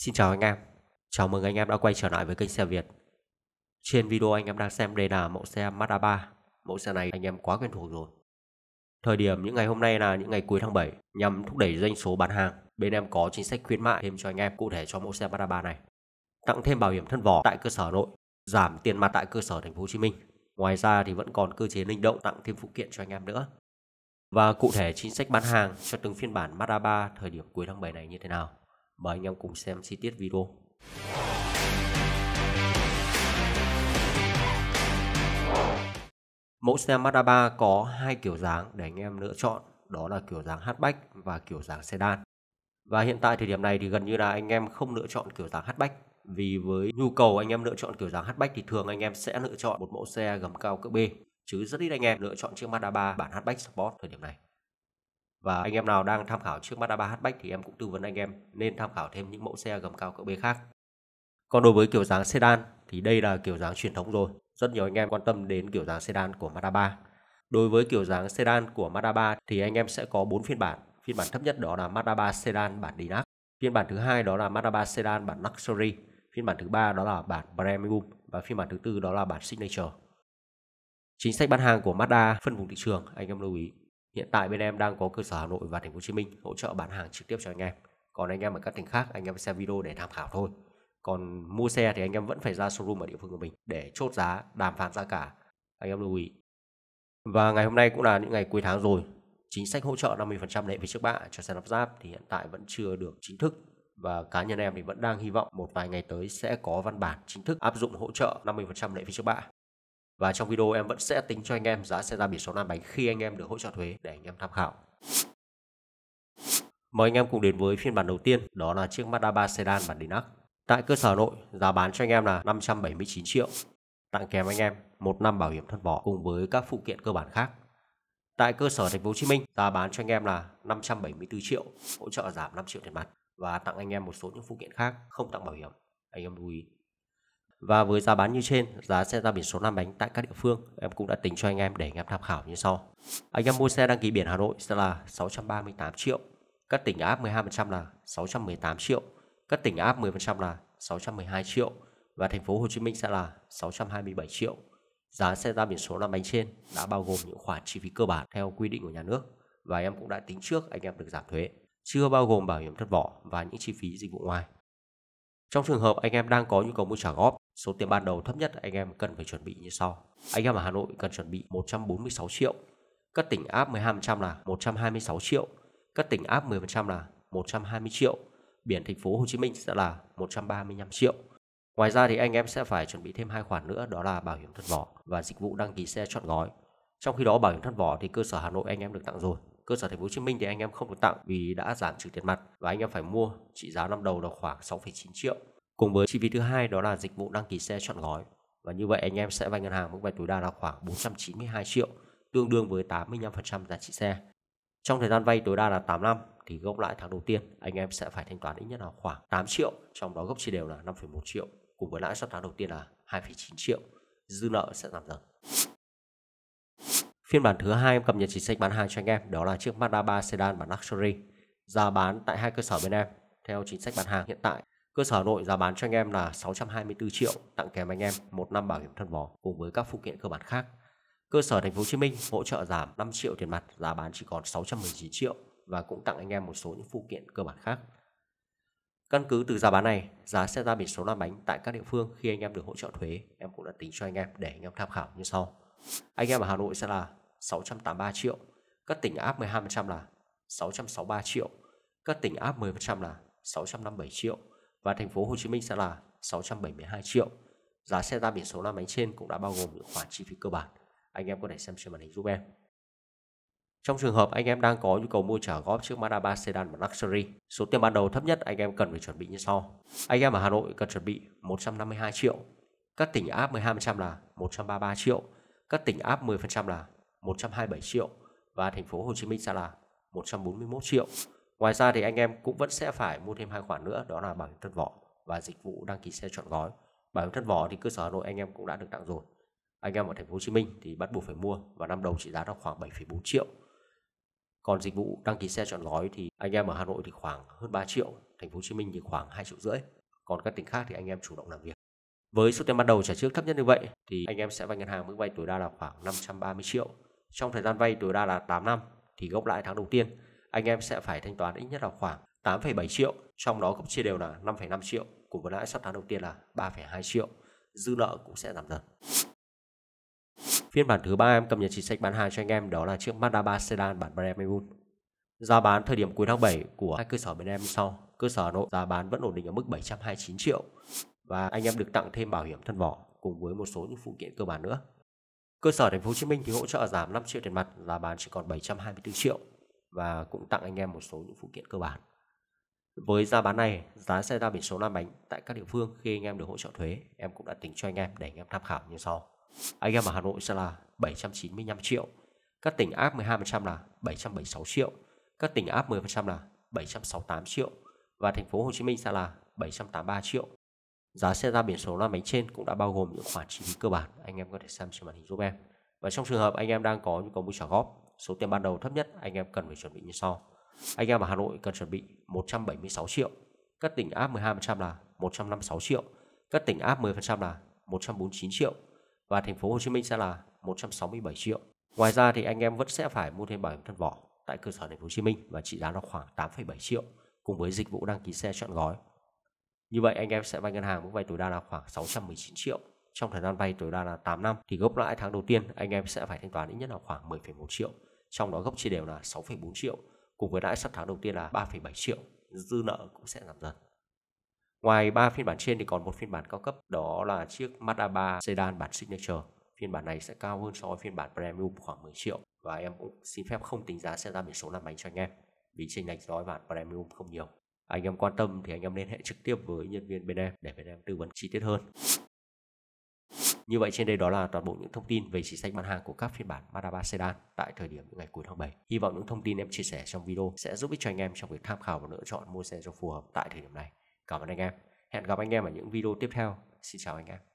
Xin chào anh em, chào mừng anh em đã quay trở lại với kênh xe Việt Trên video anh em đang xem đây là mẫu xe Mazda 3 Mẫu xe này anh em quá quen thuộc rồi Thời điểm những ngày hôm nay là những ngày cuối tháng 7 Nhằm thúc đẩy doanh số bán hàng Bên em có chính sách khuyến mại thêm cho anh em cụ thể cho mẫu xe Mazda 3 này Tặng thêm bảo hiểm thân vỏ tại cơ sở nội Giảm tiền mặt tại cơ sở thành phố Hồ Chí Minh Ngoài ra thì vẫn còn cơ chế linh động tặng thêm phụ kiện cho anh em nữa và cụ thể chính sách bán hàng cho từng phiên bản Mazda 3 thời điểm cuối tháng 7 này như thế nào Mời anh em cùng xem chi tiết video. Mẫu xe Mazda 3 có hai kiểu dáng để anh em lựa chọn, đó là kiểu dáng hatchback và kiểu dáng sedan. Và hiện tại thời điểm này thì gần như là anh em không lựa chọn kiểu dáng hatchback vì với nhu cầu anh em lựa chọn kiểu dáng hatchback thì thường anh em sẽ lựa chọn một mẫu xe gầm cao cỡ B chứ rất ít anh em lựa chọn chiếc Mazda 3 bản hatchback Sport thời điểm này và anh em nào đang tham khảo trước Mazda 3 hatchback thì em cũng tư vấn anh em nên tham khảo thêm những mẫu xe gầm cao cỡ B khác. Còn đối với kiểu dáng sedan thì đây là kiểu dáng truyền thống rồi. Rất nhiều anh em quan tâm đến kiểu dáng sedan của Mazda 3. Đối với kiểu dáng sedan của Mazda 3 thì anh em sẽ có 4 phiên bản. Phiên bản thấp nhất đó là Mazda 3 sedan bản Dinac. Phiên bản thứ hai đó là Mazda 3 sedan bản Luxury. Phiên bản thứ ba đó là bản Premium và phiên bản thứ tư đó là bản Signature. Chính sách bán hàng của Mazda phân vùng thị trường anh em lưu ý Hiện tại bên em đang có cơ sở Hà Nội và Thành phố Hồ Chí Minh hỗ trợ bán hàng trực tiếp cho anh em. Còn anh em ở các tỉnh khác anh em xem video để tham khảo thôi. Còn mua xe thì anh em vẫn phải ra showroom ở địa phương của mình để chốt giá, đàm phán giá cả. Anh em lưu ý. Và ngày hôm nay cũng là những ngày cuối tháng rồi. Chính sách hỗ trợ 50% lệ phí trước bạ cho xe lắp ráp thì hiện tại vẫn chưa được chính thức và cá nhân em thì vẫn đang hy vọng một vài ngày tới sẽ có văn bản chính thức áp dụng hỗ trợ 50% lệ phí trước bạ và trong video em vẫn sẽ tính cho anh em giá xe ra biển số Nam bánh khi anh em được hỗ trợ thuế để anh em tham khảo. Mời anh em cùng đến với phiên bản đầu tiên, đó là chiếc Mazda 3 sedan bản Dinac. Tại cơ sở nội, giá bán cho anh em là 579 triệu. Tặng kèm anh em một năm bảo hiểm thân vỏ cùng với các phụ kiện cơ bản khác. Tại cơ sở Thành phố Hồ Chí Minh, giá bán cho anh em là 574 triệu, hỗ trợ giảm 5 triệu tiền mặt và tặng anh em một số những phụ kiện khác không tặng bảo hiểm. Anh em lưu ý. Và với giá bán như trên, giá xe ra biển số năm bánh tại các địa phương, em cũng đã tính cho anh em để anh em tham khảo như sau. Anh em mua xe đăng ký biển Hà Nội sẽ là 638 triệu, các tỉnh áp 12% là 618 triệu, các tỉnh áp 10% là 612 triệu và thành phố Hồ Chí Minh sẽ là 627 triệu. Giá xe ra biển số năm bánh trên đã bao gồm những khoản chi phí cơ bản theo quy định của nhà nước và em cũng đã tính trước anh em được giảm thuế, chưa bao gồm bảo hiểm thất vỏ và những chi phí dịch vụ ngoài. Trong trường hợp anh em đang có nhu cầu mua trả góp Số tiền ban đầu thấp nhất anh em cần phải chuẩn bị như sau. Anh em ở Hà Nội cần chuẩn bị 146 triệu. Các tỉnh áp 12% là 126 triệu. Các tỉnh áp 10% là 120 triệu. Biển thành phố Hồ Chí Minh sẽ là 135 triệu. Ngoài ra thì anh em sẽ phải chuẩn bị thêm hai khoản nữa đó là bảo hiểm thân vỏ và dịch vụ đăng ký xe chọn gói. Trong khi đó bảo hiểm thân vỏ thì cơ sở Hà Nội anh em được tặng rồi. Cơ sở Thành phố Hồ Chí Minh thì anh em không được tặng vì đã giảm trừ tiền mặt và anh em phải mua trị giá năm đầu là khoảng 6,9 triệu. Cùng với chi phí thứ hai đó là dịch vụ đăng ký xe chọn gói. Và như vậy anh em sẽ vay ngân hàng mức vay tối đa là khoảng 492 triệu, tương đương với 85% giá trị xe. Trong thời gian vay tối đa là 8 năm thì gốc lãi tháng đầu tiên anh em sẽ phải thanh toán ít nhất là khoảng 8 triệu, trong đó gốc chia đều là 5,1 triệu, cùng với lãi suất tháng đầu tiên là 2,9 triệu. Dư nợ sẽ giảm dần. Phiên bản thứ hai em cập nhật chính sách bán hàng cho anh em đó là chiếc Mazda 3 sedan bản luxury, giá bán tại hai cơ sở bên em theo chính sách bán hàng hiện tại Cơ sở Hà Nội giá bán cho anh em là 624 triệu tặng kèm anh em một năm bảo hiểm thân vỏ cùng với các phụ kiện cơ bản khác. Cơ sở Thành phố Hồ Chí Minh hỗ trợ giảm 5 triệu tiền mặt, giá bán chỉ còn 619 triệu và cũng tặng anh em một số những phụ kiện cơ bản khác. Căn cứ từ giá bán này, giá xe ra biển số năm bánh tại các địa phương khi anh em được hỗ trợ thuế, em cũng đã tính cho anh em để anh em tham khảo như sau. Anh em ở Hà Nội sẽ là 683 triệu, các tỉnh áp 12% là 663 triệu, các tỉnh áp 10% là 657 triệu và thành phố Hồ Chí Minh sẽ là 672 triệu. Giá xe ra biển số lăn bánh trên cũng đã bao gồm những khoản chi phí cơ bản. Anh em có thể xem trên màn hình giúp em. Trong trường hợp anh em đang có nhu cầu mua trả góp chiếc Mazda 3 sedan và luxury, số tiền ban đầu thấp nhất anh em cần phải chuẩn bị như sau. Anh em ở Hà Nội cần chuẩn bị 152 triệu, các tỉnh áp 12% là 133 triệu, các tỉnh áp 10% là 127 triệu và thành phố Hồ Chí Minh sẽ là 141 triệu. Ngoài ra thì anh em cũng vẫn sẽ phải mua thêm hai khoản nữa đó là bảo hiểm thân vỏ và dịch vụ đăng ký xe chọn gói. Bảo hiểm thân vỏ thì cơ sở Hà Nội anh em cũng đã được tặng rồi. Anh em ở thành phố Hồ Chí Minh thì bắt buộc phải mua và năm đầu trị giá là khoảng 7,4 triệu. Còn dịch vụ đăng ký xe chọn gói thì anh em ở Hà Nội thì khoảng hơn 3 triệu, thành phố Hồ Chí Minh thì khoảng 2 triệu rưỡi. Còn các tỉnh khác thì anh em chủ động làm việc. Với số tiền ban đầu trả trước thấp nhất như vậy thì anh em sẽ vay ngân hàng mức vay tối đa là khoảng 530 triệu. Trong thời gian vay tối đa là 8 năm thì gốc lãi tháng đầu tiên anh em sẽ phải thanh toán ít nhất là khoảng 8,7 triệu, trong đó cũng chia đều là 5,5 triệu của vốn lãi suất tháng đầu tiên là 3,2 triệu, dư nợ cũng sẽ giảm dần. Phiên bản thứ ba em cập nhật chính sách bán hàng cho anh em đó là chiếc Mazda 3 sedan bản Premium. Giá bán thời điểm cuối tháng 7 của hai cơ sở bên em sau, cơ sở Hà Nội giá bán vẫn ổn định ở mức 729 triệu và anh em được tặng thêm bảo hiểm thân vỏ cùng với một số những phụ kiện cơ bản nữa. Cơ sở Thành phố Hồ Chí Minh thì hỗ trợ giảm 5 triệu tiền mặt, giá bán chỉ còn 724 triệu và cũng tặng anh em một số những phụ kiện cơ bản. Với giá bán này, giá xe ra biển số Nam bánh tại các địa phương khi anh em được hỗ trợ thuế, em cũng đã tính cho anh em để anh em tham khảo như sau. Anh em ở Hà Nội sẽ là 795 triệu, các tỉnh áp 12% là 776 triệu, các tỉnh áp 10% là 768 triệu và thành phố Hồ Chí Minh sẽ là 783 triệu. Giá xe ra biển số Nam bánh trên cũng đã bao gồm những khoản chi phí cơ bản anh em có thể xem trên màn hình giúp em. Và trong trường hợp anh em đang có nhu cầu mua trả góp số tiền ban đầu thấp nhất anh em cần phải chuẩn bị như sau. Anh em ở Hà Nội cần chuẩn bị 176 triệu, các tỉnh áp 12% là 156 triệu, các tỉnh áp 10% là 149 triệu và thành phố Hồ Chí Minh sẽ là 167 triệu. Ngoài ra thì anh em vẫn sẽ phải mua thêm bảo hiểm thân vỏ tại cơ sở thành phố Hồ Chí Minh và trị giá nó khoảng 8,7 triệu cùng với dịch vụ đăng ký xe chọn gói. Như vậy anh em sẽ vay ngân hàng mức vay tối đa là khoảng 619 triệu trong thời gian vay tối đa là 8 năm thì gốc lãi tháng đầu tiên anh em sẽ phải thanh toán ít nhất là khoảng 10,1 triệu trong đó gốc chia đều là 6,4 triệu cùng với lãi suất tháng đầu tiên là 3,7 triệu dư nợ cũng sẽ giảm dần ngoài ba phiên bản trên thì còn một phiên bản cao cấp đó là chiếc Mazda 3 sedan bản signature phiên bản này sẽ cao hơn so với phiên bản premium khoảng 10 triệu và em cũng xin phép không tính giá xe ra biển số làm bánh cho anh em vì trên này so với bản premium không nhiều anh em quan tâm thì anh em liên hệ trực tiếp với nhân viên bên em để bên em tư vấn chi tiết hơn như vậy trên đây đó là toàn bộ những thông tin về chính sách bán hàng của các phiên bản Mazda 3 sedan tại thời điểm ngày cuối tháng 7. Hy vọng những thông tin em chia sẻ trong video sẽ giúp ích cho anh em trong việc tham khảo và lựa chọn mua xe cho phù hợp tại thời điểm này. Cảm ơn anh em. Hẹn gặp anh em ở những video tiếp theo. Xin chào anh em.